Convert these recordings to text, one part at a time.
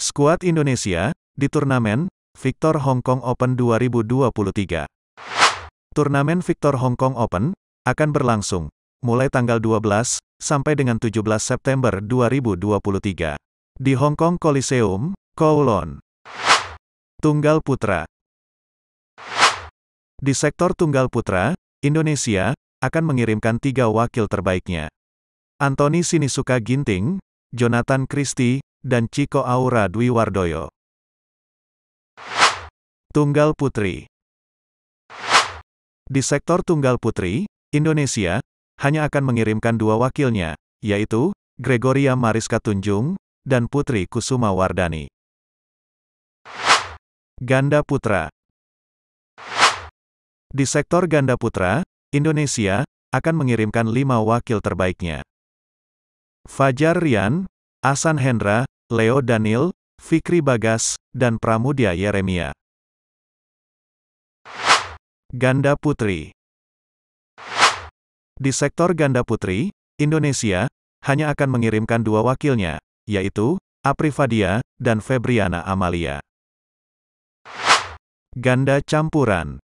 Skuad Indonesia, di turnamen, Victor Hong Kong Open 2023. Turnamen Victor Hong Kong Open, akan berlangsung, mulai tanggal 12, sampai dengan 17 September 2023. Di Hong Kong Coliseum, Kowloon. Tunggal Putra. Di sektor Tunggal Putra, Indonesia, akan mengirimkan tiga wakil terbaiknya. Anthony Sinisuka Ginting, Jonathan Christie, dan Chico Aura Dwi Wardoyo. Tunggal Putri Di sektor Tunggal Putri, Indonesia, hanya akan mengirimkan dua wakilnya, yaitu, Gregoria Mariska Tunjung, dan Putri Kusuma Wardani. Ganda Putra Di sektor ganda putra, Indonesia, akan mengirimkan lima wakil terbaiknya. Fajar Rian, Asan Hendra, Leo Daniel, Fikri Bagas, dan Pramudia Yeremia. Ganda Putri Di sektor ganda putri, Indonesia hanya akan mengirimkan dua wakilnya, yaitu Aprifadia dan Febriana Amalia. Ganda campuran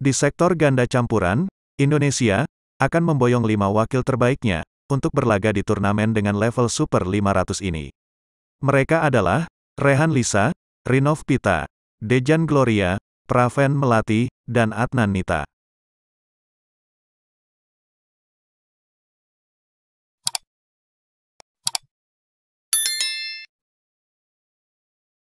Di sektor ganda campuran, Indonesia akan memboyong lima wakil terbaiknya, untuk berlaga di turnamen dengan level Super 500 ini. Mereka adalah Rehan Lisa, Rinov Pita, Dejan Gloria, Praven Melati, dan Adnan Nita.